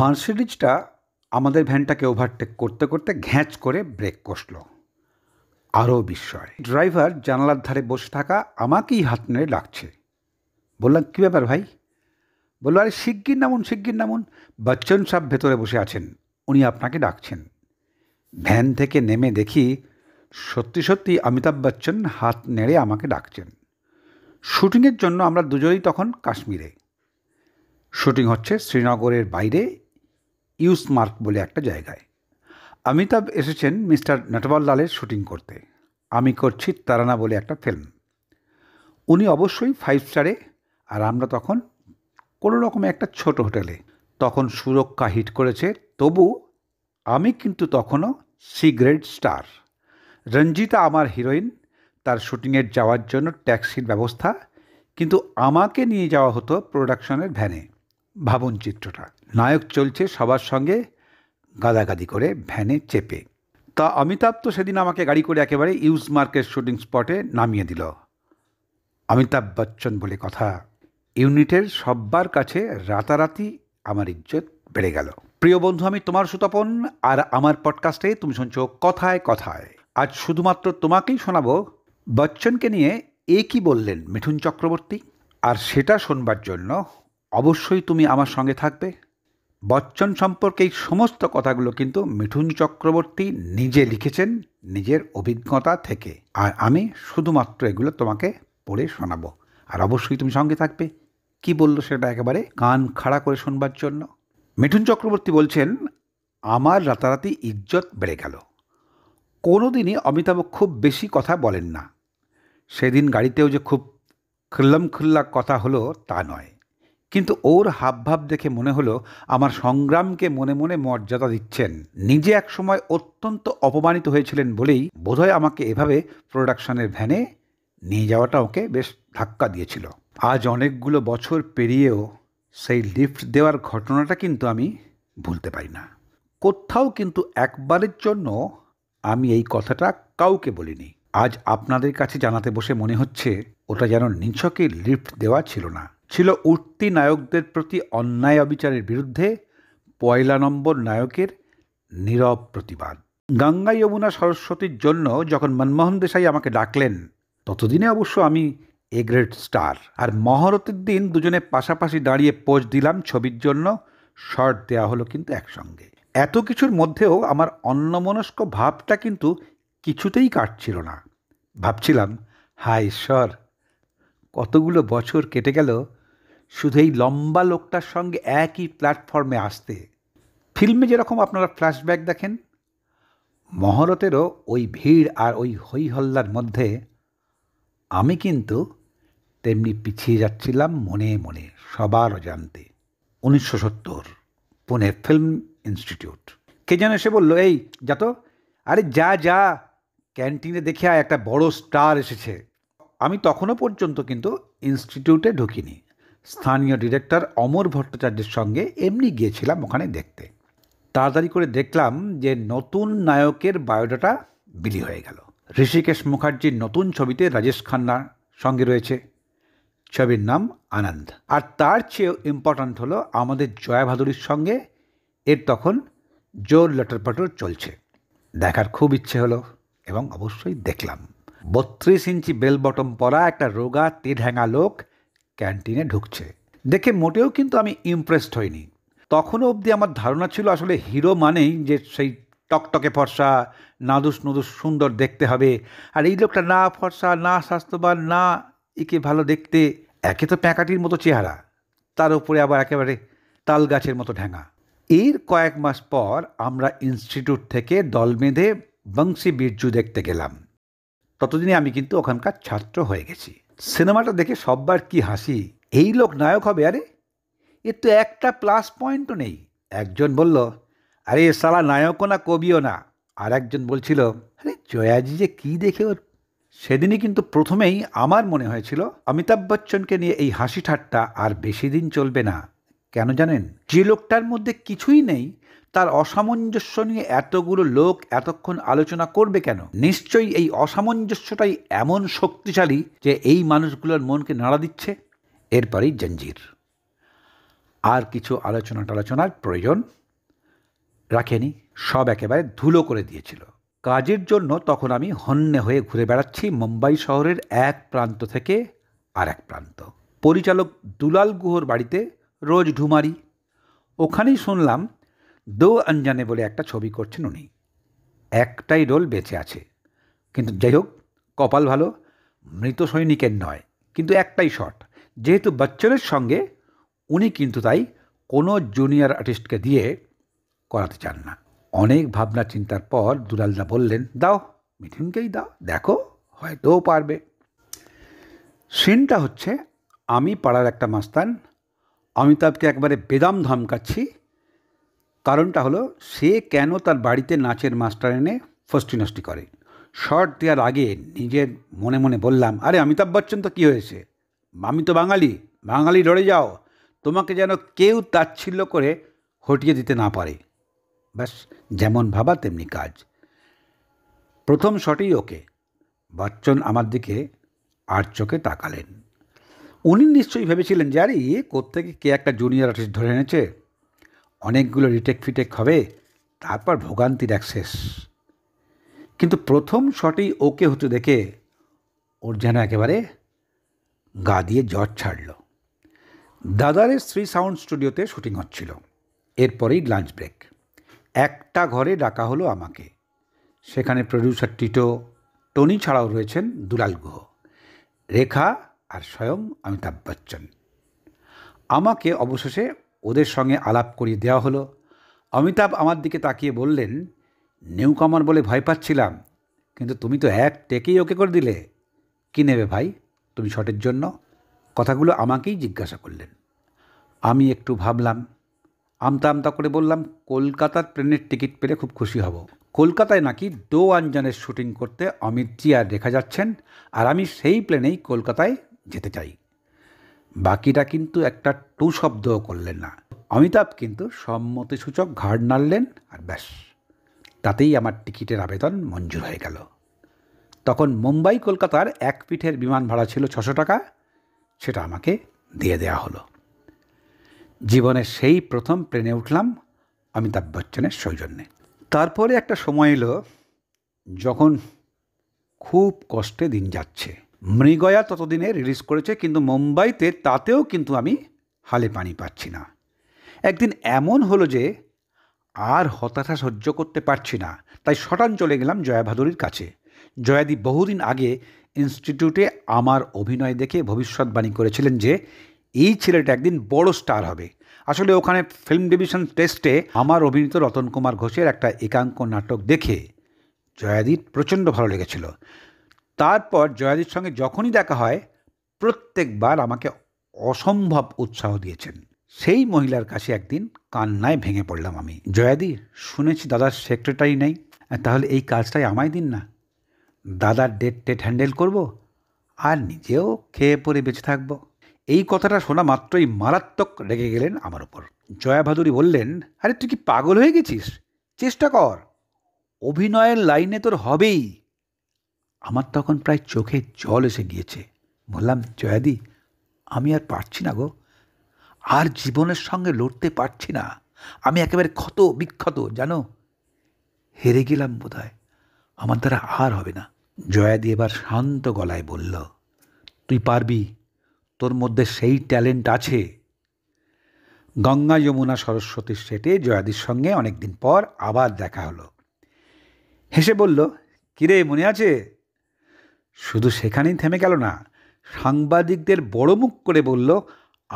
মার্সিডিজটা আমাদের ভ্যানটাকে ওভারটেক করতে করতে ঘ্যাঁচ করে ব্রেক কষল আরও বিস্ময় ড্রাইভার জানালার ধারে বসে থাকা আমাকেই হাত নেড়ে লাগছে বললাম কী ব্যাপার ভাই বললো আরে শিগগির নামুন শিগগির নামুন বচ্চন সাহ ভেতরে বসে আছেন উনি আপনাকে ডাকছেন ভ্যান থেকে নেমে দেখি সত্যি সত্যি অমিতাভ বচ্চন হাত নেড়ে আমাকে ডাকছেন শুটিংয়ের জন্য আমরা দুজনেই তখন কাশ্মীরে শুটিং হচ্ছে শ্রীনগরের বাইরে ইউসমার্ক বলে একটা জায়গায় অমিতাভ এসেছেন মিস্টার লালের শুটিং করতে আমি করছি তারানা বলে একটা ফিল্ম উনি অবশ্যই ফাইভ স্টারে আর আমরা তখন কোনো রকমে একটা ছোট হোটেলে তখন সুরক্ষা হিট করেছে তবু আমি কিন্তু তখনও সিগ্রেট স্টার রঞ্জিতা আমার হিরোইন তার শুটিংয়ের যাওয়ার জন্য ট্যাক্সির ব্যবস্থা কিন্তু আমাকে নিয়ে যাওয়া হতো প্রোডাকশনের ভ্যানে ভাবনচিত্রটা চিত্রটা নায়ক চলছে সবার সঙ্গে গাদাগাদি করে ভ্যানে চেপে তা অমিতাভ তো সেদিন আমাকে গাড়ি করে একেবারে ইউজ মার্কের শুটিং স্পটে নামিয়ে দিল অমিতাভ বচ্চন বলে কথা ইউনিটের সব্বার কাছে রাতারাতি আমার ইজ্জত বেড়ে গেল প্রিয় বন্ধু আমি তোমার সুতপন আর আমার পডকাস্টে তুমি শুনছো কথায় কথায় আজ শুধুমাত্র তোমাকেই শোনাবো বচ্চনকে নিয়ে এ কি বললেন মিঠুন চক্রবর্তী আর সেটা শোনবার জন্য অবশ্যই তুমি আমার সঙ্গে থাকবে বচ্চন সম্পর্কে এই সমস্ত কথাগুলো কিন্তু মিঠুন চক্রবর্তী নিজে লিখেছেন নিজের অভিজ্ঞতা থেকে আর আমি শুধুমাত্র এগুলো তোমাকে পড়ে শোনাবো আর অবশ্যই তুমি সঙ্গে থাকবে কি বললো সেটা একেবারে কান খাড়া করে শুনবার জন্য মিঠুন চক্রবর্তী বলছেন আমার রাতারাতি ইজ্জত বেড়ে গেল কোনো দিনই অমিতাভ খুব বেশি কথা বলেন না সেদিন গাড়িতেও যে খুব খুল্লাম খুল্লা কথা হলো তা নয় কিন্তু ওর হাবভাব দেখে মনে হলো আমার সংগ্রামকে মনে মনে মর্যাদা দিচ্ছেন নিজে একসময় অত্যন্ত অপমানিত হয়েছিলেন বলেই বোধহয় আমাকে এভাবে প্রোডাকশনের ভ্যানে নিয়ে যাওয়াটা ওকে বেশ ধাক্কা দিয়েছিল আজ অনেকগুলো বছর পেরিয়েও সেই লিফট দেওয়ার ঘটনাটা কিন্তু আমি ভুলতে পারি না কোথাও কিন্তু একবারের জন্য আমি এই কথাটা কাউকে বলিনি আজ আপনাদের কাছে জানাতে বসে মনে হচ্ছে ওটা যেন নিছকে লিফট দেওয়া ছিল না ছিল উঠতি নায়কদের প্রতি অন্যায় অবিচারের বিরুদ্ধে পয়লা নম্বর নায়কের নীরব প্রতিবাদ গঙ্গা যমুনা সরস্বতীর জন্য যখন মনমোহন দেশাই আমাকে ডাকলেন ততদিনে অবশ্য আমি এ গ্রেট স্টার আর মহরতের দিন দুজনে পাশাপাশি দাঁড়িয়ে পোজ দিলাম ছবির জন্য শর্ট দেয়া হলো কিন্তু একসঙ্গে এত কিছুর মধ্যেও আমার অন্যমনস্ক ভাবটা কিন্তু কিছুতেই কাটছিল না ভাবছিলাম হায় ঈশ্বর কতগুলো বছর কেটে গেল শুধু এই লম্বা লোকটার সঙ্গে একই প্ল্যাটফর্মে আসতে ফিল্মে যেরকম আপনারা ফ্ল্যাশব্যাক দেখেন মহরতেরও ওই ভিড় আর ওই হৈহল্লার মধ্যে আমি কিন্তু তেমনি পিছিয়ে যাচ্ছিলাম মনে মনে সবার অজান্তে উনিশশো সত্তর পুনে ফিল্ম ইনস্টিটিউট কে যেন এসে বললো এই যাত আরে যা যা ক্যান্টিনে দেখে একটা বড় স্টার এসেছে আমি তখনও পর্যন্ত কিন্তু ইনস্টিটিউটে ঢুকিনি স্থানীয় ডিরেক্টর অমর ভট্টাচার্যের সঙ্গে এমনি গিয়েছিলাম ওখানে দেখতে তাড়াতাড়ি করে দেখলাম যে নতুন নায়কের বায়োডাটা বিলি হয়ে গেল ঋষিকেশ মুখার্জির নতুন ছবিতে রাজেশ খান্নার সঙ্গে রয়েছে ছবির নাম আনন্দ আর তার চেয়েও ইম্পর্ট্যান্ট হলো আমাদের জয়া ভাদুরীর সঙ্গে এর তখন জোর লটারপাটর চলছে দেখার খুব ইচ্ছে হলো এবং অবশ্যই দেখলাম বত্রিশ ইঞ্চি বেল বটম পরা একটা রোগা তেঢ্যাঙা লোক ক্যান্টিনে ঢুকছে দেখে মোটেও কিন্তু আমি ইমপ্রেসড হইনি তখনও অবধি আমার ধারণা ছিল আসলে হিরো মানেই যে সেই টকটকে ফর্সা নাদুস নুদুস সুন্দর দেখতে হবে আর এই লোকটা না ফর্সা না স্বাস্থ্যবান না একে ভালো দেখতে একে তো প্যাঁকাটির মতো চেহারা তার উপরে আবার একেবারে তাল গাছের মতো ঢেঙা এর কয়েক মাস পর আমরা ইনস্টিটিউট থেকে দল বেঁধে বংশী বীরজু দেখতে গেলাম ততদিনে আমি কিন্তু ওখানকার ছাত্র হয়ে গেছি সিনেমাটা দেখে সববার কি হাসি এই লোক নায়ক হবে আরে এর তো একটা প্লাস পয়েন্টও নেই একজন বলল আরে সালা নায়কও না কবিও না আর একজন বলছিল আরে জয়াজি যে কী দেখে ওর সেদিনই কিন্তু প্রথমেই আমার মনে হয়েছিল অমিতাভ বচ্চনকে নিয়ে এই হাসি ঠাট্টা আর বেশি দিন চলবে না কেন জানেন যে লোকটার মধ্যে কিছুই নেই তার অসামঞ্জস্য নিয়ে এতগুলো লোক এতক্ষণ আলোচনা করবে কেন নিশ্চয়ই এই অসামঞ্জস্যটাই এমন শক্তিশালী যে এই মানুষগুলোর মনকে নাড়া দিচ্ছে এরপরেই জঞ্জির আর কিছু আলোচনা টালোচনার প্রয়োজন রাখেনি সব একেবারে ধুলো করে দিয়েছিল কাজের জন্য তখন আমি হন্যে হয়ে ঘুরে বেড়াচ্ছি মুম্বাই শহরের এক প্রান্ত থেকে আর এক প্রান্ত পরিচালক দুলাল গুহর বাড়িতে রোজ ঢুমারি ওখানেই শুনলাম দো আঞ্জানে বলে একটা ছবি করছেন উনি একটাই রোল বেঁচে আছে কিন্তু যাই হোক কপাল ভালো মৃত সৈনিকের নয় কিন্তু একটাই শট যেহেতু বচ্চনের সঙ্গে উনি কিন্তু তাই কোনো জুনিয়র আর্টিস্টকে দিয়ে করাতে চান না অনেক ভাবনা চিন্তার পর দুলালদা বললেন দাও মিঠুনকেই দাও দেখো হয়তো পারবে সিনটা হচ্ছে আমি পাড়ার একটা মাস্তান অমিতাভকে একবারে বেদাম ধমকাচ্ছি কারণটা হলো সে কেন তার বাড়িতে নাচের মাস্টার এনে ফষ্টিনষ্টি করে শর্ট দেওয়ার আগে নিজের মনে মনে বললাম আরে অমিতাভ বচ্চন তো কী হয়েছে আমি তো বাঙালি বাঙালি ডরে যাও তোমাকে যেন কেউ তাচ্ছিল্য করে হটিয়ে দিতে না পারে ব্যাস যেমন ভাবা তেমনি কাজ প্রথম শটেই ওকে বচ্চন আমার দিকে আর চোখে তাকালেন উনি নিশ্চয়ই ভেবেছিলেন যে আরে ইয়ে কোথেকে কে একটা জুনিয়র আর্টিস্ট ধরে এনেছে অনেকগুলো রিটেক ফিটেক হবে তারপর ভোগান্তির অ্যাক্সেস কিন্তু প্রথম শটেই ওকে হতে দেখে ওর যেন একেবারে গা দিয়ে জ্বর ছাড়ল দাদারের শ্রী সাউন্ড স্টুডিওতে শুটিং হচ্ছিল এরপরেই লাঞ্চ ব্রেক একটা ঘরে ডাকা হলো আমাকে সেখানে প্রডিউসার টিটো টনি ছাড়াও রয়েছেন দুলাল গুহ রেখা আর স্বয়ং অমিতাভ বচ্চন আমাকে অবশেষে ওদের সঙ্গে আলাপ করিয়ে দেওয়া হলো অমিতাভ আমার দিকে তাকিয়ে বললেন নিউ বলে ভয় পাচ্ছিলাম কিন্তু তুমি তো এক টেকেই ওকে করে দিলে কী নেবে ভাই তুমি শটের জন্য কথাগুলো আমাকেই জিজ্ঞাসা করলেন আমি একটু ভাবলাম আমতা আমতা করে বললাম কলকাতার প্লেনের টিকিট পেলে খুব খুশি হব কলকাতায় নাকি দো আঞ্জনের শুটিং করতে অমিতজি আর রেখা যাচ্ছেন আর আমি সেই প্লেনেই কলকাতায় যেতে চাই বাকিটা কিন্তু একটা টু শব্দও করলেন না অমিতাভ কিন্তু সম্মতিসূচক ঘাড় নাড়লেন আর ব্যাস তাতেই আমার টিকিটের আবেদন মঞ্জুর হয়ে গেল তখন মুম্বাই কলকাতার এক পিঠের বিমান ভাড়া ছিল ছশো টাকা সেটা আমাকে দিয়ে দেয়া হলো জীবনের সেই প্রথম প্লেনে উঠলাম অমিতাভ বচ্চনের সৌজন্যে তারপরে একটা সময় এলো যখন খুব কষ্টে দিন যাচ্ছে মৃগয়া ততদিনে রিলিজ করেছে কিন্তু মুম্বাইতে তাতেও কিন্তু আমি হালে পানি পাচ্ছি না একদিন এমন হলো যে আর হতাশা সহ্য করতে পারছি না তাই শটান চলে গেলাম জয়া ভাদুরীর কাছে জয়াদি বহুদিন আগে ইনস্টিটিউটে আমার অভিনয় দেখে ভবিষ্যৎবাণী করেছিলেন যে এই ছেলেটা একদিন বড় স্টার হবে আসলে ওখানে ফিল্ম ডিভিশন টেস্টে আমার অভিনীত রতন কুমার ঘোষের একটা একাঙ্ক নাটক দেখে জয়াদির প্রচণ্ড ভালো লেগেছিল তারপর জয়াদির সঙ্গে যখনই দেখা হয় প্রত্যেকবার আমাকে অসম্ভব উৎসাহ দিয়েছেন সেই মহিলার কাছে একদিন কান্নায় ভেঙে পড়লাম আমি জয়াদি শুনেছি দাদার সেক্রেটারি নেই তাহলে এই কাজটাই আমায় দিন না দাদার ডেট টেট হ্যান্ডেল করব আর নিজেও খেয়ে পরে বেঁচে থাকবো এই কথাটা শোনা মাত্রই মারাত্মক রেগে গেলেন আমার ওপর জয়াভাদুরী বললেন আরে তুই কি পাগল হয়ে গেছিস চেষ্টা কর অভিনয়ের লাইনে তোর হবেই আমার তখন প্রায় চোখে জল এসে গিয়েছে বললাম জয়াদি আমি আর পারছি না গো আর জীবনের সঙ্গে লড়তে পারছি না আমি একেবারে ক্ষত বিক্ষত জানো হেরে গেলাম বোধ আমার দ্বারা আর হবে না জয়াদি এবার শান্ত গলায় বলল তুই পারবি তোর মধ্যে সেই ট্যালেন্ট আছে গঙ্গা যমুনা সরস্বতীর সেটে জয়াদির সঙ্গে অনেকদিন পর আবার দেখা হলো হেসে বলল কিরে মনে আছে শুধু সেখানেই থেমে গেল না সাংবাদিকদের বড় মুখ করে বলল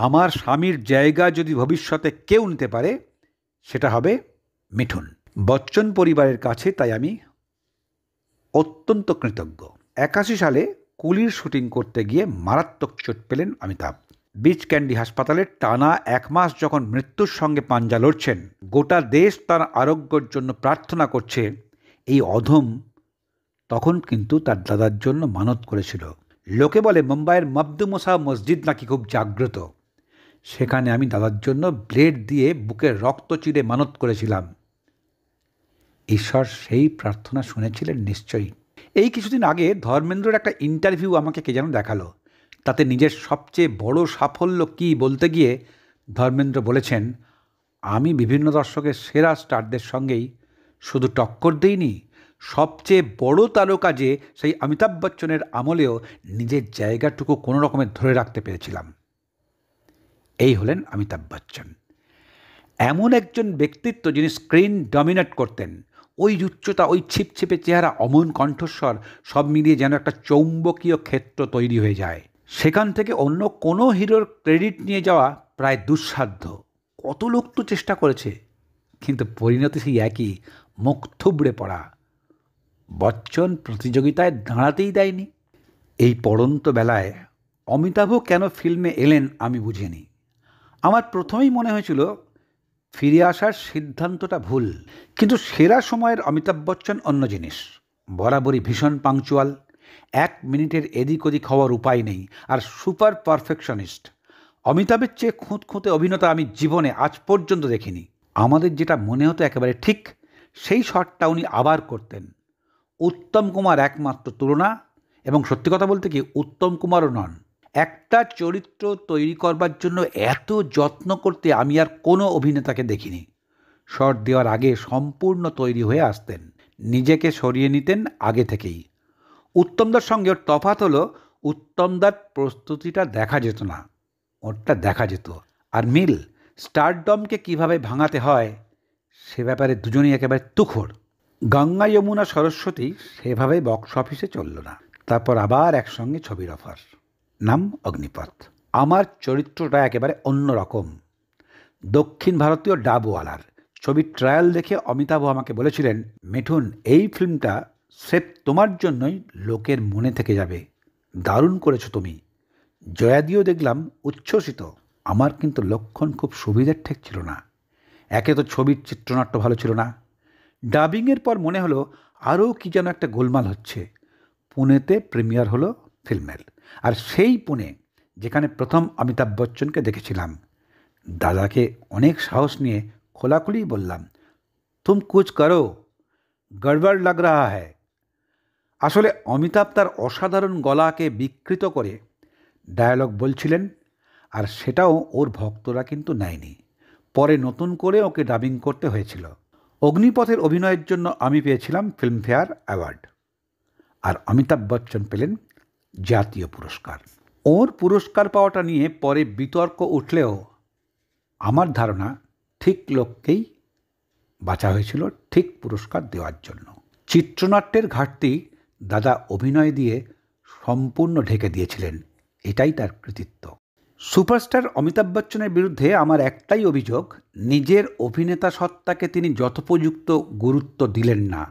আমার স্বামীর জায়গা যদি ভবিষ্যতে কেউ নিতে পারে সেটা হবে মিঠুন বচ্চন পরিবারের কাছে তাই আমি অত্যন্ত কৃতজ্ঞ একাশি সালে কুলির শুটিং করতে গিয়ে মারাত্মক চোট পেলেন অমিতাভ বিচ ক্যান্ডি হাসপাতালে টানা এক মাস যখন মৃত্যুর সঙ্গে পাঞ্জা লড়ছেন গোটা দেশ তার আরোগ্যর জন্য প্রার্থনা করছে এই অধম তখন কিন্তু তার দাদার জন্য মানত করেছিল লোকে বলে মুম্বাইয়ের মব্দু মোসা মসজিদ নাকি খুব জাগ্রত সেখানে আমি দাদার জন্য ব্লেড দিয়ে বুকে রক্ত চিরে মানত করেছিলাম ঈশ্বর সেই প্রার্থনা শুনেছিলেন নিশ্চয়ই এই কিছুদিন আগে ধর্মেন্দ্রর একটা ইন্টারভিউ আমাকে কে যেন দেখালো তাতে নিজের সবচেয়ে বড় সাফল্য কি বলতে গিয়ে ধর্মেন্দ্র বলেছেন আমি বিভিন্ন দর্শকের সেরা স্টারদের সঙ্গেই শুধু টক্কর দিইনি সবচেয়ে বড় তারকা যে সেই অমিতাভ বচ্চনের আমলেও নিজের জায়গাটুকু কোনো রকমের ধরে রাখতে পেরেছিলাম এই হলেন অমিতাভ বচ্চন এমন একজন ব্যক্তিত্ব যিনি স্ক্রিন ডমিনেট করতেন ওই উচ্চতা ওই ছিপছিপে চেহারা অমন কণ্ঠস্বর সব মিলিয়ে যেন একটা চৌম্বকীয় ক্ষেত্র তৈরি হয়ে যায় সেখান থেকে অন্য কোনো হিরোর ক্রেডিট নিয়ে যাওয়া প্রায় দুঃসাধ্য কত লোক তো চেষ্টা করেছে কিন্তু পরিণতি সেই একই মুখ থুবড়ে পড়া বচ্চন প্রতিযোগিতায় দাঁড়াতেই দেয়নি এই পড়ন্ত বেলায় অমিতাভ কেন ফিল্মে এলেন আমি বুঝিনি আমার প্রথমেই মনে হয়েছিল ফিরে আসার সিদ্ধান্তটা ভুল কিন্তু সেরা সময়ের অমিতাভ বচ্চন অন্য জিনিস বরাবরই ভীষণ পাংচুয়াল এক মিনিটের এদিক ওদিক হওয়ার উপায় নেই আর সুপার পারফেকশনিস্ট অমিতাভের চেয়ে খুঁত খুঁতে অভিনেতা আমি জীবনে আজ পর্যন্ত দেখিনি আমাদের যেটা মনে হতো একেবারে ঠিক সেই শটটা উনি আবার করতেন উত্তম কুমার একমাত্র তুলনা এবং সত্যি কথা বলতে কি উত্তম কুমারও নন একটা চরিত্র তৈরি করবার জন্য এত যত্ন করতে আমি আর কোনো অভিনেতাকে দেখিনি শট দেওয়ার আগে সম্পূর্ণ তৈরি হয়ে আসতেন নিজেকে সরিয়ে নিতেন আগে থেকেই উত্তমদার সঙ্গে ওর তফাত হলো উত্তমদার প্রস্তুতিটা দেখা যেত না ওরটা দেখা যেত আর মিল স্টারডমকে কিভাবে ভাঙাতে হয় সে ব্যাপারে দুজনেই একেবারে তুখোড় গঙ্গা যমুনা সরস্বতী সেভাবে বক্স অফিসে চলল না তারপর আবার একসঙ্গে ছবির অফার নাম অগ্নিপথ আমার চরিত্রটা একেবারে অন্যরকম দক্ষিণ ভারতীয় ডাবওয়ালার ছবির ট্রায়াল দেখে অমিতাভ আমাকে বলেছিলেন মিঠুন এই ফিল্মটা সেফ তোমার জন্যই লোকের মনে থেকে যাবে দারুণ করেছো তুমি জয়াদিও দেখলাম উচ্ছ্বসিত আমার কিন্তু লক্ষণ খুব সুবিধের ঠেক ছিল না একে তো ছবির চিত্রনাট্য ভালো ছিল না ডাবিংয়ের পর মনে হলো আরও কি যেন একটা গোলমাল হচ্ছে পুনেতে প্রিমিয়ার হলো ফিল্মের আর সেই পুনে যেখানে প্রথম অমিতাভ বচ্চনকে দেখেছিলাম দাদাকে অনেক সাহস নিয়ে খোলাখুলি বললাম তুম কুচ করো গড়বড় লাগ রা হ্যায় আসলে অমিতাভ তার অসাধারণ গলাকে বিকৃত করে ডায়ালগ বলছিলেন আর সেটাও ওর ভক্তরা কিন্তু নেয়নি পরে নতুন করে ওকে ডাবিং করতে হয়েছিল অগ্নিপথের অভিনয়ের জন্য আমি পেয়েছিলাম ফিল্মফেয়ার অ্যাওয়ার্ড আর অমিতাভ বচ্চন পেলেন জাতীয় পুরস্কার ওর পুরস্কার পাওয়াটা নিয়ে পরে বিতর্ক উঠলেও আমার ধারণা ঠিক লোককেই বাঁচা হয়েছিল ঠিক পুরস্কার দেওয়ার জন্য চিত্রনাট্যের ঘাটতি দাদা অভিনয় দিয়ে সম্পূর্ণ ঢেকে দিয়েছিলেন এটাই তার কৃতিত্ব সুপারস্টার অমিতাভ বচ্চনের বিরুদ্ধে আমার একটাই অভিযোগ নিজের অভিনেতা সত্তাকে তিনি যথোপযুক্ত গুরুত্ব দিলেন না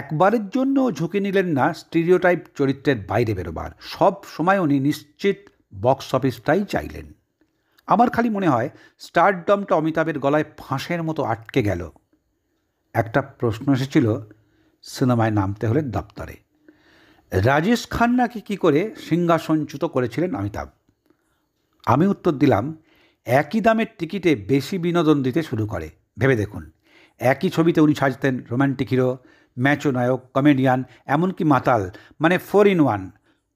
একবারের জন্য ঝুঁকি নিলেন না স্টিরিওটাইপ চরিত্রের বাইরে বেরোবার সব সময় উনি নিশ্চিত বক্স অফিসটাই চাইলেন আমার খালি মনে হয় স্টারডমটা অমিতাভের গলায় ফাঁসের মতো আটকে গেল একটা প্রশ্ন এসেছিল সিনেমায় নামতে হলে দপ্তরে রাজেশ খান্নাকে কী করে সিংহাসনচ্যুত করেছিলেন অমিতাভ আমি উত্তর দিলাম একই দামের টিকিটে বেশি বিনোদন দিতে শুরু করে ভেবে দেখুন একই ছবিতে উনি সাজতেন রোম্যান্টিক হিরো ম্যাচো নায়ক কমেডিয়ান এমনকি মাতাল মানে ফোর ইন ওয়ান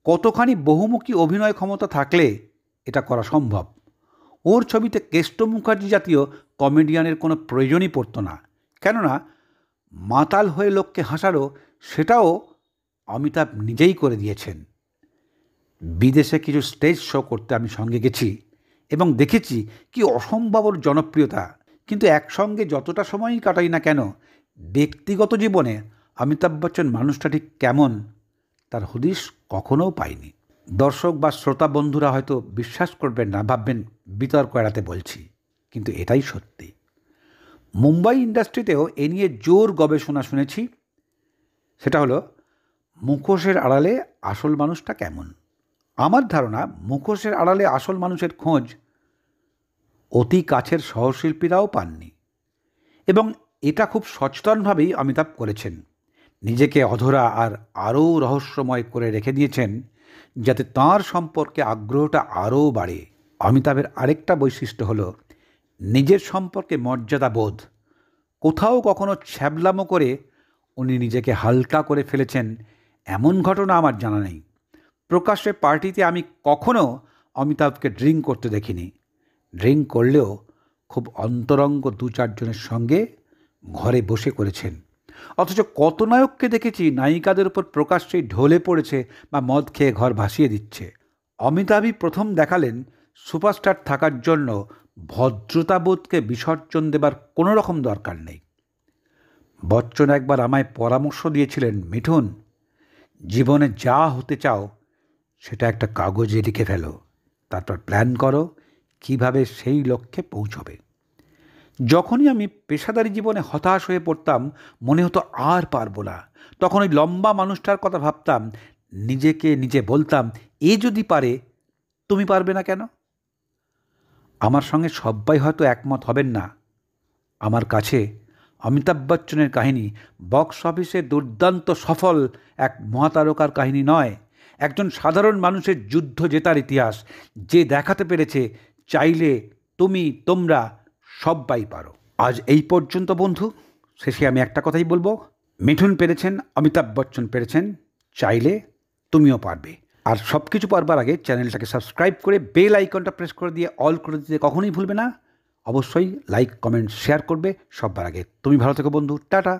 কতখানি বহুমুখী অভিনয় ক্ষমতা থাকলে এটা করা সম্ভব ওর ছবিতে কেষ্ট মুখার্জি জাতীয় কমেডিয়ানের কোনো প্রয়োজনই পড়তো না কেননা মাতাল হয়ে লোককে হাসারও সেটাও অমিতাভ নিজেই করে দিয়েছেন বিদেশে কিছু স্টেজ শো করতে আমি সঙ্গে গেছি এবং দেখেছি কি অসম্ভব জনপ্রিয়তা কিন্তু একসঙ্গে যতটা সময়ই কাটাই না কেন ব্যক্তিগত জীবনে অমিতাভ বচ্চন মানুষটা ঠিক কেমন তার হদিশ কখনও পাইনি দর্শক বা শ্রোতা বন্ধুরা হয়তো বিশ্বাস করবেন না ভাববেন বিতর্ক এড়াতে বলছি কিন্তু এটাই সত্যি মুম্বাই ইন্ডাস্ট্রিতেও এ নিয়ে জোর গবেষণা শুনেছি সেটা হলো মুখোশের আড়ালে আসল মানুষটা কেমন আমার ধারণা মুখোশের আড়ালে আসল মানুষের খোঁজ অতি কাছের সহশিল্পীরাও পাননি এবং এটা খুব সচেতনভাবেই অমিতাভ করেছেন নিজেকে অধরা আর আরও রহস্যময় করে রেখে দিয়েছেন যাতে তার সম্পর্কে আগ্রহটা আরও বাড়ে অমিতাভের আরেকটা বৈশিষ্ট্য হলো নিজের সম্পর্কে মর্যাদা বোধ কোথাও কখনো ছ্যাবলামো করে উনি নিজেকে হালকা করে ফেলেছেন এমন ঘটনা আমার জানা নেই প্রকাশ্যে পার্টিতে আমি কখনও অমিতাভকে ড্রিঙ্ক করতে দেখিনি ড্রিঙ্ক করলেও খুব অন্তরঙ্গ দু চারজনের সঙ্গে ঘরে বসে করেছেন অথচ কত নায়ককে দেখেছি নায়িকাদের উপর প্রকাশ্যেই ঢলে পড়েছে বা মদ খেয়ে ঘর ভাসিয়ে দিচ্ছে অমিতাভই প্রথম দেখালেন সুপারস্টার থাকার জন্য ভদ্রতাবোধকে বিসর্জন দেবার কোনো রকম দরকার নেই বচ্চন একবার আমায় পরামর্শ দিয়েছিলেন মিঠুন জীবনে যা হতে চাও সেটা একটা কাগজে লিখে ফেলো তারপর প্ল্যান করো কিভাবে সেই লক্ষ্যে পৌঁছবে যখনই আমি পেশাদারি জীবনে হতাশ হয়ে পড়তাম মনে হতো আর পারবো না তখন ওই লম্বা মানুষটার কথা ভাবতাম নিজেকে নিজে বলতাম এ যদি পারে তুমি পারবে না কেন আমার সঙ্গে সবাই হয়তো একমত হবেন না আমার কাছে অমিতাভ বচ্চনের কাহিনী বক্স অফিসে দুর্দান্ত সফল এক মহাতারকার কাহিনী নয় একজন সাধারণ মানুষের যুদ্ধ জেতার ইতিহাস যে দেখাতে পেরেছে চাইলে তুমি তোমরা সব্বাই পারো আজ এই পর্যন্ত বন্ধু শেষে আমি একটা কথাই বলবো মিঠুন পেরেছেন অমিতাভ বচ্চন পেরেছেন চাইলে তুমিও পারবে আর সব কিছু পারবার আগে চ্যানেলটাকে সাবস্ক্রাইব করে বেল আইকনটা প্রেস করে দিয়ে অল করে দিতে কখনোই ভুলবে না অবশ্যই লাইক কমেন্ট শেয়ার করবে সব্বার আগে তুমি ভালো থেকো বন্ধু টাটা